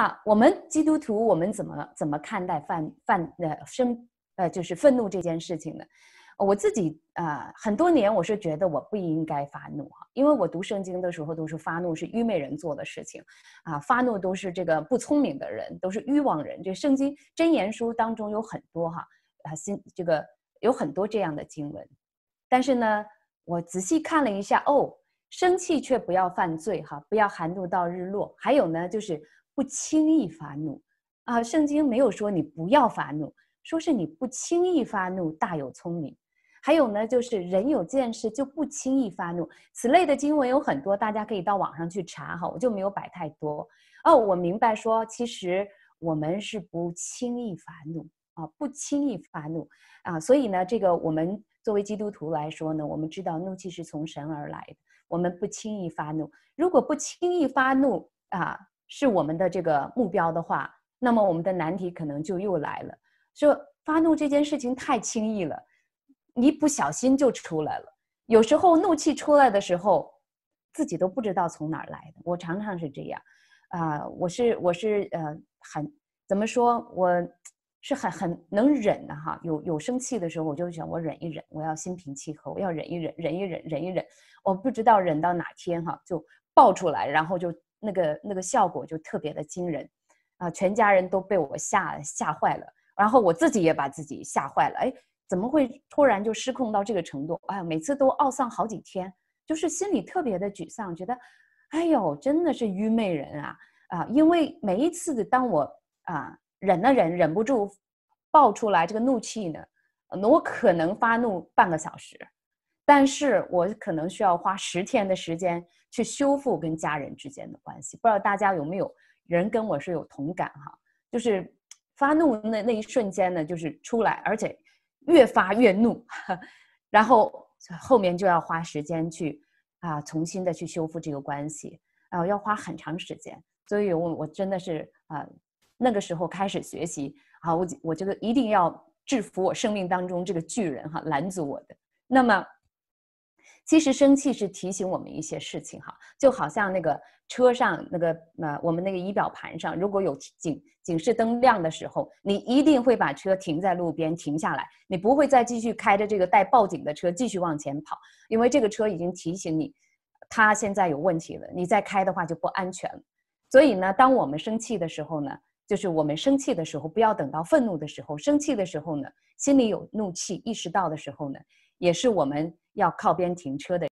啊，我们基督徒，我们怎么怎么看待犯犯呃生呃就是愤怒这件事情呢？我自己啊，很多年我是觉得我不应该发怒哈，因为我读圣经的时候都是发怒是愚昧人做的事情，啊发怒都是这个不聪明的人，都是欲望人。这圣经箴言书当中有很多哈啊新这个有很多这样的经文，但是呢，我仔细看了一下哦，生气却不要犯罪哈，不要含怒到日落。还有呢，就是。不轻易发怒，啊，圣经没有说你不要发怒，说是你不轻易发怒，大有聪明。还有呢，就是人有见识就不轻易发怒。此类的经文有很多，大家可以到网上去查哈，我就没有摆太多。哦，我明白说，其实我们是不轻易发怒啊，不轻易发怒啊。所以呢，这个我们作为基督徒来说呢，我们知道怒气是从神而来的，我们不轻易发怒。如果不轻易发怒啊。是我们的这个目标的话，那么我们的难题可能就又来了。说发怒这件事情太轻易了，一不小心就出来了。有时候怒气出来的时候，自己都不知道从哪儿来的。我常常是这样，啊，我是我是呃，很怎么说，我是很很能忍的哈。有有生气的时候，我就想我忍一忍，我要心平气和，我要忍一忍，忍一忍，忍一忍，我不知道忍到哪天哈，就爆出来，然后就。那个那个效果就特别的惊人，啊，全家人都被我吓吓坏了，然后我自己也把自己吓坏了。哎，怎么会突然就失控到这个程度？哎，每次都懊丧好几天，就是心里特别的沮丧，觉得，哎呦，真的是愚昧人啊啊！因为每一次当我啊忍了忍，忍不住爆出来这个怒气呢，我可能发怒半个小时。但是我可能需要花十天的时间去修复跟家人之间的关系，不知道大家有没有人跟我是有同感哈？就是发怒那那一瞬间呢，就是出来，而且越发越怒，然后后面就要花时间去啊，重新的去修复这个关系，啊，要花很长时间。所以我我真的是啊，那个时候开始学习啊，我我觉得一定要制服我生命当中这个巨人哈，拦阻我的。那么。其实生气是提醒我们一些事情哈，就好像那个车上那个呃，我们那个仪表盘上如果有警警示灯亮的时候，你一定会把车停在路边停下来，你不会再继续开着这个带报警的车继续往前跑，因为这个车已经提醒你，它现在有问题了，你再开的话就不安全了。所以呢，当我们生气的时候呢，就是我们生气的时候不要等到愤怒的时候，生气的时候呢，心里有怒气，意识到的时候呢。也是我们要靠边停车的。